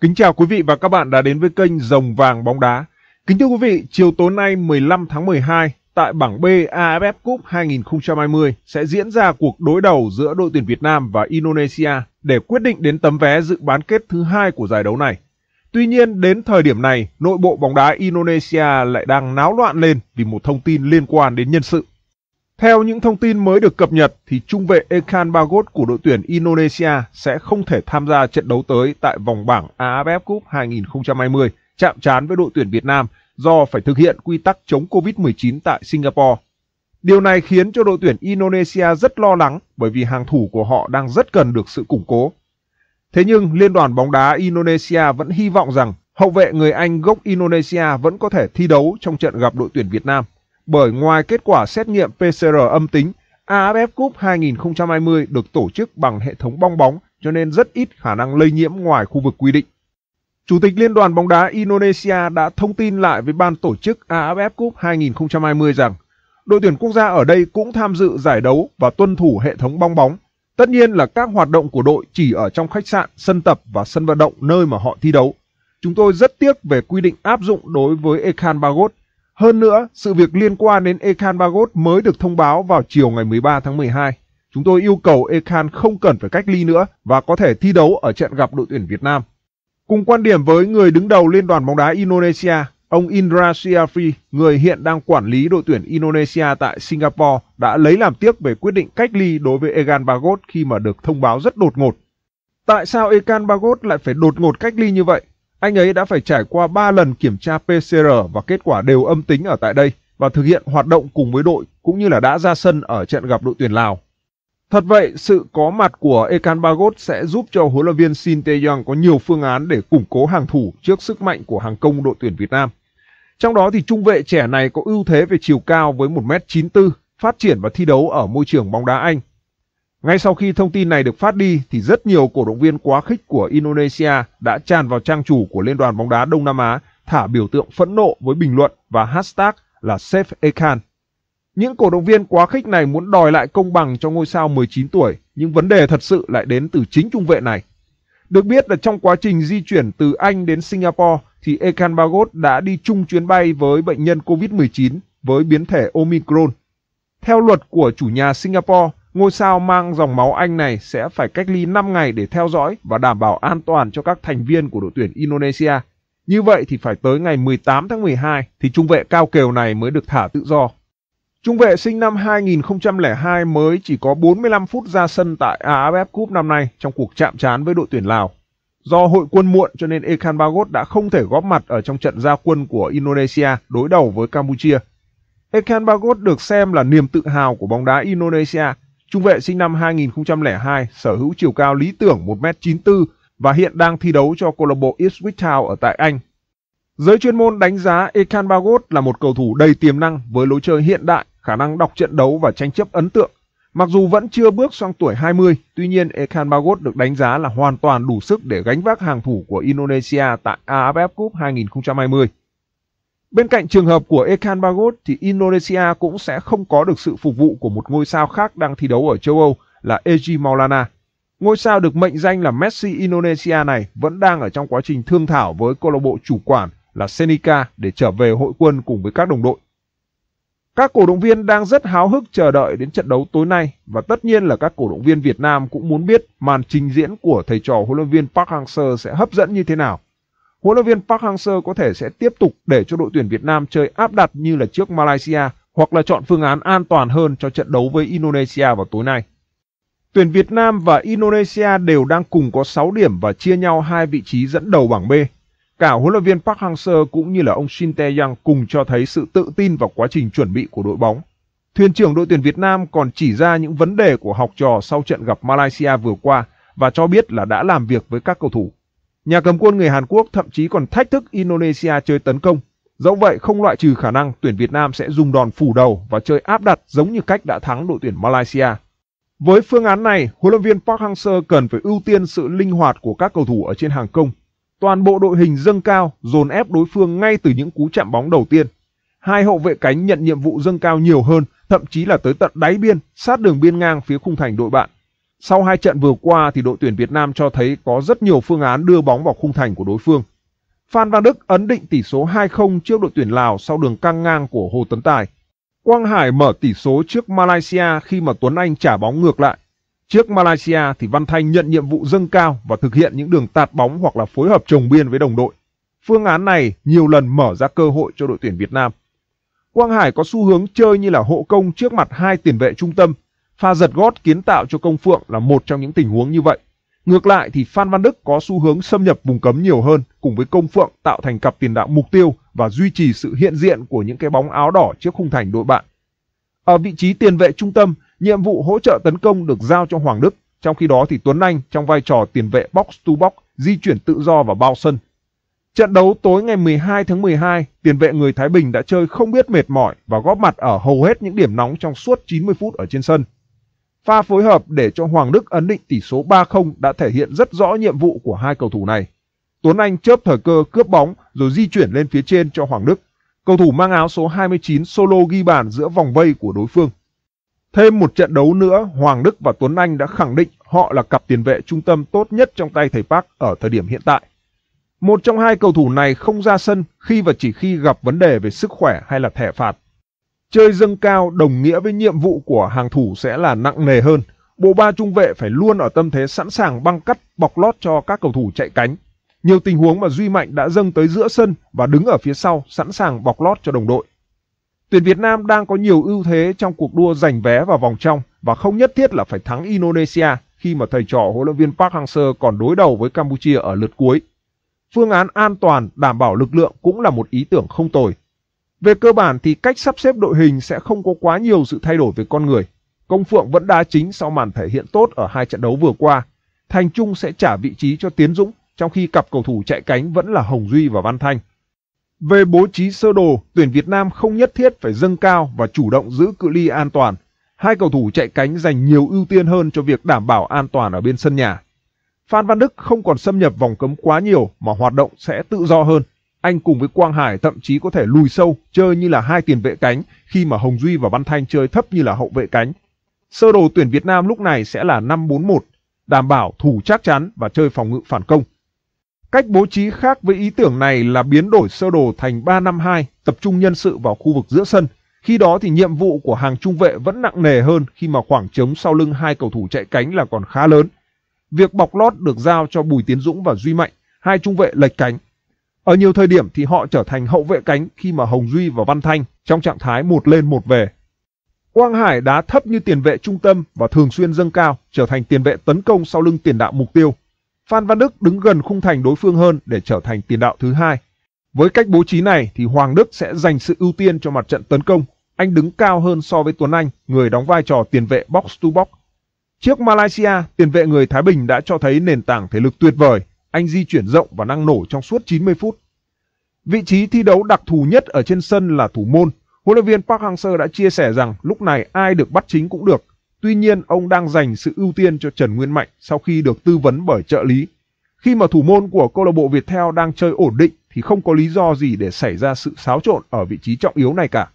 Kính chào quý vị và các bạn đã đến với kênh Rồng Vàng Bóng Đá. Kính thưa quý vị, chiều tối nay 15 tháng 12 tại bảng B AFF Cup 2020 sẽ diễn ra cuộc đối đầu giữa đội tuyển Việt Nam và Indonesia để quyết định đến tấm vé dự bán kết thứ hai của giải đấu này. Tuy nhiên, đến thời điểm này, nội bộ bóng đá Indonesia lại đang náo loạn lên vì một thông tin liên quan đến nhân sự. Theo những thông tin mới được cập nhật thì trung vệ Ekan Bagot của đội tuyển Indonesia sẽ không thể tham gia trận đấu tới tại vòng bảng AFF Cup 2020 chạm trán với đội tuyển Việt Nam do phải thực hiện quy tắc chống Covid-19 tại Singapore. Điều này khiến cho đội tuyển Indonesia rất lo lắng bởi vì hàng thủ của họ đang rất cần được sự củng cố. Thế nhưng Liên đoàn bóng đá Indonesia vẫn hy vọng rằng hậu vệ người Anh gốc Indonesia vẫn có thể thi đấu trong trận gặp đội tuyển Việt Nam bởi ngoài kết quả xét nghiệm PCR âm tính, AFF Cup 2020 được tổ chức bằng hệ thống bong bóng cho nên rất ít khả năng lây nhiễm ngoài khu vực quy định. Chủ tịch Liên đoàn bóng đá Indonesia đã thông tin lại với ban tổ chức AFF Cup 2020 rằng đội tuyển quốc gia ở đây cũng tham dự giải đấu và tuân thủ hệ thống bong bóng. Tất nhiên là các hoạt động của đội chỉ ở trong khách sạn, sân tập và sân vận động nơi mà họ thi đấu. Chúng tôi rất tiếc về quy định áp dụng đối với Ekhan Bagot hơn nữa, sự việc liên quan đến Ekan Bagot mới được thông báo vào chiều ngày 13 tháng 12. Chúng tôi yêu cầu Ekan không cần phải cách ly nữa và có thể thi đấu ở trận gặp đội tuyển Việt Nam. Cùng quan điểm với người đứng đầu Liên đoàn bóng đá Indonesia, ông Indra Syafri, người hiện đang quản lý đội tuyển Indonesia tại Singapore, đã lấy làm tiếc về quyết định cách ly đối với Egan Bagot khi mà được thông báo rất đột ngột. Tại sao Ekan Bagot lại phải đột ngột cách ly như vậy? Anh ấy đã phải trải qua 3 lần kiểm tra PCR và kết quả đều âm tính ở tại đây và thực hiện hoạt động cùng với đội cũng như là đã ra sân ở trận gặp đội tuyển Lào. Thật vậy, sự có mặt của Ekan Bagot sẽ giúp cho huấn luyện viên Shin Tae-yong có nhiều phương án để củng cố hàng thủ trước sức mạnh của hàng công đội tuyển Việt Nam. Trong đó thì trung vệ trẻ này có ưu thế về chiều cao với 1m94, phát triển và thi đấu ở môi trường bóng đá Anh ngay sau khi thông tin này được phát đi thì rất nhiều cổ động viên quá khích của Indonesia đã tràn vào trang chủ của Liên đoàn bóng đá Đông Nam Á thả biểu tượng phẫn nộ với bình luận và hashtag là Save Ekan. Những cổ động viên quá khích này muốn đòi lại công bằng cho ngôi sao 19 tuổi, nhưng vấn đề thật sự lại đến từ chính trung vệ này. Được biết là trong quá trình di chuyển từ Anh đến Singapore thì Ekan Bagot đã đi chung chuyến bay với bệnh nhân COVID-19 với biến thể Omicron. Theo luật của chủ nhà Singapore ngôi sao mang dòng máu Anh này sẽ phải cách ly 5 ngày để theo dõi và đảm bảo an toàn cho các thành viên của đội tuyển Indonesia. Như vậy thì phải tới ngày 18 tháng 12 thì trung vệ cao kèo này mới được thả tự do. Trung vệ sinh năm 2002 mới chỉ có 45 phút ra sân tại AFF Cup năm nay trong cuộc chạm trán với đội tuyển Lào. Do hội quân muộn cho nên Ekan Bagot đã không thể góp mặt ở trong trận gia quân của Indonesia đối đầu với Campuchia. Ekan Bagot được xem là niềm tự hào của bóng đá Indonesia Trung vệ sinh năm 2002, sở hữu chiều cao lý tưởng 1m94 và hiện đang thi đấu cho câu lạc bộ Ipswich Town ở tại Anh. Giới chuyên môn đánh giá Ekan Bagot là một cầu thủ đầy tiềm năng với lối chơi hiện đại, khả năng đọc trận đấu và tranh chấp ấn tượng. Mặc dù vẫn chưa bước sang tuổi 20, tuy nhiên Ekan Bagot được đánh giá là hoàn toàn đủ sức để gánh vác hàng thủ của Indonesia tại AFF Cup 2020. Bên cạnh trường hợp của Ekan Bagot thì Indonesia cũng sẽ không có được sự phục vụ của một ngôi sao khác đang thi đấu ở châu Âu là Eji Maulana. Ngôi sao được mệnh danh là Messi Indonesia này vẫn đang ở trong quá trình thương thảo với câu lạc bộ chủ quản là Senica để trở về hội quân cùng với các đồng đội. Các cổ động viên đang rất háo hức chờ đợi đến trận đấu tối nay và tất nhiên là các cổ động viên Việt Nam cũng muốn biết màn trình diễn của thầy trò huấn luyện viên Park Hang-seo sẽ hấp dẫn như thế nào huấn luyện viên Park Hang-seo có thể sẽ tiếp tục để cho đội tuyển Việt Nam chơi áp đặt như là trước Malaysia hoặc là chọn phương án an toàn hơn cho trận đấu với Indonesia vào tối nay. Tuyển Việt Nam và Indonesia đều đang cùng có 6 điểm và chia nhau hai vị trí dẫn đầu bảng B. Cả huấn luyện viên Park Hang-seo cũng như là ông Shin Tae-yang cùng cho thấy sự tự tin vào quá trình chuẩn bị của đội bóng. Thuyền trưởng đội tuyển Việt Nam còn chỉ ra những vấn đề của học trò sau trận gặp Malaysia vừa qua và cho biết là đã làm việc với các cầu thủ. Nhà cầm quân người Hàn Quốc thậm chí còn thách thức Indonesia chơi tấn công. Dẫu vậy không loại trừ khả năng tuyển Việt Nam sẽ dùng đòn phủ đầu và chơi áp đặt giống như cách đã thắng đội tuyển Malaysia. Với phương án này, huấn luyện viên Park Hang-seo cần phải ưu tiên sự linh hoạt của các cầu thủ ở trên hàng công. Toàn bộ đội hình dâng cao, dồn ép đối phương ngay từ những cú chạm bóng đầu tiên. Hai hậu vệ cánh nhận nhiệm vụ dâng cao nhiều hơn, thậm chí là tới tận đáy biên, sát đường biên ngang phía khung thành đội bạn. Sau hai trận vừa qua thì đội tuyển Việt Nam cho thấy có rất nhiều phương án đưa bóng vào khung thành của đối phương. Phan Văn Đức ấn định tỷ số 2-0 trước đội tuyển Lào sau đường căng ngang của Hồ Tấn Tài. Quang Hải mở tỷ số trước Malaysia khi mà Tuấn Anh trả bóng ngược lại. Trước Malaysia thì Văn Thanh nhận nhiệm vụ dâng cao và thực hiện những đường tạt bóng hoặc là phối hợp trồng biên với đồng đội. Phương án này nhiều lần mở ra cơ hội cho đội tuyển Việt Nam. Quang Hải có xu hướng chơi như là hộ công trước mặt hai tiền vệ trung tâm Pha giật gót kiến tạo cho Công Phượng là một trong những tình huống như vậy. Ngược lại thì Phan Văn Đức có xu hướng xâm nhập vùng cấm nhiều hơn cùng với Công Phượng tạo thành cặp tiền đạo mục tiêu và duy trì sự hiện diện của những cái bóng áo đỏ trước khung thành đội bạn. Ở vị trí tiền vệ trung tâm, nhiệm vụ hỗ trợ tấn công được giao cho Hoàng Đức, trong khi đó thì Tuấn Anh trong vai trò tiền vệ box to box di chuyển tự do vào bao sân. Trận đấu tối ngày 12 tháng 12, tiền vệ người Thái Bình đã chơi không biết mệt mỏi và góp mặt ở hầu hết những điểm nóng trong suốt 90 phút ở trên sân. Pha phối hợp để cho Hoàng Đức ấn định tỷ số 3-0 đã thể hiện rất rõ nhiệm vụ của hai cầu thủ này. Tuấn Anh chớp thời cơ cướp bóng rồi di chuyển lên phía trên cho Hoàng Đức. Cầu thủ mang áo số 29 solo ghi bàn giữa vòng vây của đối phương. Thêm một trận đấu nữa, Hoàng Đức và Tuấn Anh đã khẳng định họ là cặp tiền vệ trung tâm tốt nhất trong tay thầy Park ở thời điểm hiện tại. Một trong hai cầu thủ này không ra sân khi và chỉ khi gặp vấn đề về sức khỏe hay là thẻ phạt. Chơi dâng cao đồng nghĩa với nhiệm vụ của hàng thủ sẽ là nặng nề hơn. Bộ ba trung vệ phải luôn ở tâm thế sẵn sàng băng cắt, bọc lót cho các cầu thủ chạy cánh. Nhiều tình huống mà Duy Mạnh đã dâng tới giữa sân và đứng ở phía sau sẵn sàng bọc lót cho đồng đội. Tuyển Việt Nam đang có nhiều ưu thế trong cuộc đua giành vé vào vòng trong và không nhất thiết là phải thắng Indonesia khi mà thầy trò huấn luyện viên Park Hang-seo còn đối đầu với Campuchia ở lượt cuối. Phương án an toàn đảm bảo lực lượng cũng là một ý tưởng không tồi về cơ bản thì cách sắp xếp đội hình sẽ không có quá nhiều sự thay đổi về con người. Công Phượng vẫn đá chính sau màn thể hiện tốt ở hai trận đấu vừa qua. Thành Trung sẽ trả vị trí cho Tiến Dũng, trong khi cặp cầu thủ chạy cánh vẫn là Hồng Duy và Văn Thanh. Về bố trí sơ đồ, tuyển Việt Nam không nhất thiết phải dâng cao và chủ động giữ cự ly an toàn. Hai cầu thủ chạy cánh dành nhiều ưu tiên hơn cho việc đảm bảo an toàn ở bên sân nhà. Phan Văn Đức không còn xâm nhập vòng cấm quá nhiều mà hoạt động sẽ tự do hơn. Anh cùng với Quang Hải thậm chí có thể lùi sâu, chơi như là hai tiền vệ cánh khi mà Hồng Duy và Văn Thanh chơi thấp như là hậu vệ cánh. Sơ đồ tuyển Việt Nam lúc này sẽ là 5-4-1, đảm bảo thủ chắc chắn và chơi phòng ngự phản công. Cách bố trí khác với ý tưởng này là biến đổi sơ đồ thành 352, tập trung nhân sự vào khu vực giữa sân. Khi đó thì nhiệm vụ của hàng trung vệ vẫn nặng nề hơn khi mà khoảng trống sau lưng hai cầu thủ chạy cánh là còn khá lớn. Việc bọc lót được giao cho Bùi Tiến Dũng và Duy Mạnh, hai trung vệ lệch cánh ở nhiều thời điểm thì họ trở thành hậu vệ cánh khi mà Hồng Duy và Văn Thanh trong trạng thái một lên một về. Quang Hải đá thấp như tiền vệ trung tâm và thường xuyên dâng cao, trở thành tiền vệ tấn công sau lưng tiền đạo mục tiêu. Phan Văn Đức đứng gần khung thành đối phương hơn để trở thành tiền đạo thứ hai. Với cách bố trí này thì Hoàng Đức sẽ dành sự ưu tiên cho mặt trận tấn công. Anh đứng cao hơn so với Tuấn Anh, người đóng vai trò tiền vệ box to box. Trước Malaysia, tiền vệ người Thái Bình đã cho thấy nền tảng thể lực tuyệt vời anh di chuyển rộng và năng nổ trong suốt 90 phút. Vị trí thi đấu đặc thù nhất ở trên sân là thủ môn. Huấn luyện viên Park Hang-seo đã chia sẻ rằng lúc này ai được bắt chính cũng được. Tuy nhiên, ông đang dành sự ưu tiên cho Trần Nguyên Mạnh sau khi được tư vấn bởi trợ lý. Khi mà thủ môn của câu lạc bộ Viettel đang chơi ổn định thì không có lý do gì để xảy ra sự xáo trộn ở vị trí trọng yếu này cả.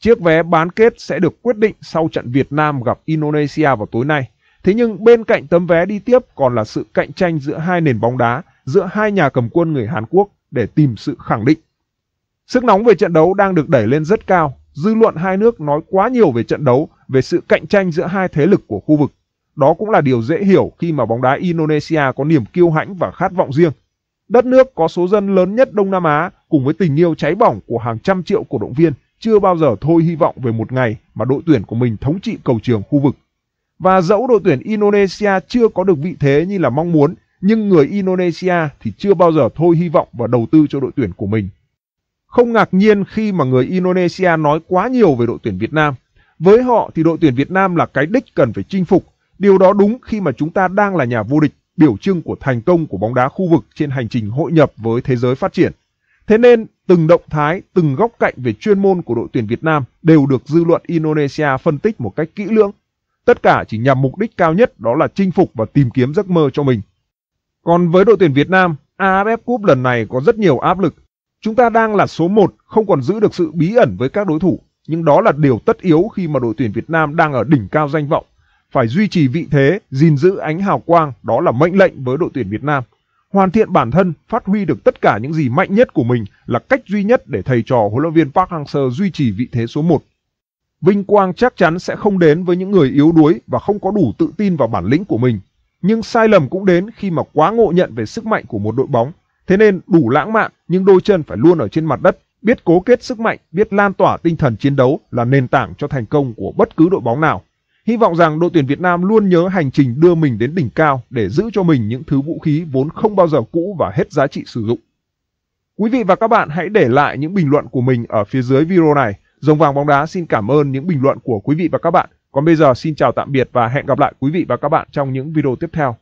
Chiếc vé bán kết sẽ được quyết định sau trận Việt Nam gặp Indonesia vào tối nay. Thế nhưng bên cạnh tấm vé đi tiếp còn là sự cạnh tranh giữa hai nền bóng đá, giữa hai nhà cầm quân người Hàn Quốc để tìm sự khẳng định. Sức nóng về trận đấu đang được đẩy lên rất cao, dư luận hai nước nói quá nhiều về trận đấu, về sự cạnh tranh giữa hai thế lực của khu vực. Đó cũng là điều dễ hiểu khi mà bóng đá Indonesia có niềm kiêu hãnh và khát vọng riêng. Đất nước có số dân lớn nhất Đông Nam Á cùng với tình yêu cháy bỏng của hàng trăm triệu cổ động viên chưa bao giờ thôi hy vọng về một ngày mà đội tuyển của mình thống trị cầu trường khu vực. Và dẫu đội tuyển Indonesia chưa có được vị thế như là mong muốn, nhưng người Indonesia thì chưa bao giờ thôi hy vọng và đầu tư cho đội tuyển của mình. Không ngạc nhiên khi mà người Indonesia nói quá nhiều về đội tuyển Việt Nam. Với họ thì đội tuyển Việt Nam là cái đích cần phải chinh phục. Điều đó đúng khi mà chúng ta đang là nhà vô địch, biểu trưng của thành công của bóng đá khu vực trên hành trình hội nhập với thế giới phát triển. Thế nên, từng động thái, từng góc cạnh về chuyên môn của đội tuyển Việt Nam đều được dư luận Indonesia phân tích một cách kỹ lưỡng Tất cả chỉ nhằm mục đích cao nhất đó là chinh phục và tìm kiếm giấc mơ cho mình. Còn với đội tuyển Việt Nam, AFF Cup lần này có rất nhiều áp lực. Chúng ta đang là số 1, không còn giữ được sự bí ẩn với các đối thủ, nhưng đó là điều tất yếu khi mà đội tuyển Việt Nam đang ở đỉnh cao danh vọng. Phải duy trì vị thế, gìn giữ ánh hào quang, đó là mệnh lệnh với đội tuyển Việt Nam. Hoàn thiện bản thân, phát huy được tất cả những gì mạnh nhất của mình là cách duy nhất để thầy trò huấn luyện viên Park Hang-seo duy trì vị thế số 1 Vinh quang chắc chắn sẽ không đến với những người yếu đuối và không có đủ tự tin vào bản lĩnh của mình. Nhưng sai lầm cũng đến khi mà quá ngộ nhận về sức mạnh của một đội bóng. Thế nên đủ lãng mạn nhưng đôi chân phải luôn ở trên mặt đất, biết cố kết sức mạnh, biết lan tỏa tinh thần chiến đấu là nền tảng cho thành công của bất cứ đội bóng nào. Hy vọng rằng đội tuyển Việt Nam luôn nhớ hành trình đưa mình đến đỉnh cao để giữ cho mình những thứ vũ khí vốn không bao giờ cũ và hết giá trị sử dụng. Quý vị và các bạn hãy để lại những bình luận của mình ở phía dưới video này dòng vàng bóng đá xin cảm ơn những bình luận của quý vị và các bạn. Còn bây giờ xin chào tạm biệt và hẹn gặp lại quý vị và các bạn trong những video tiếp theo.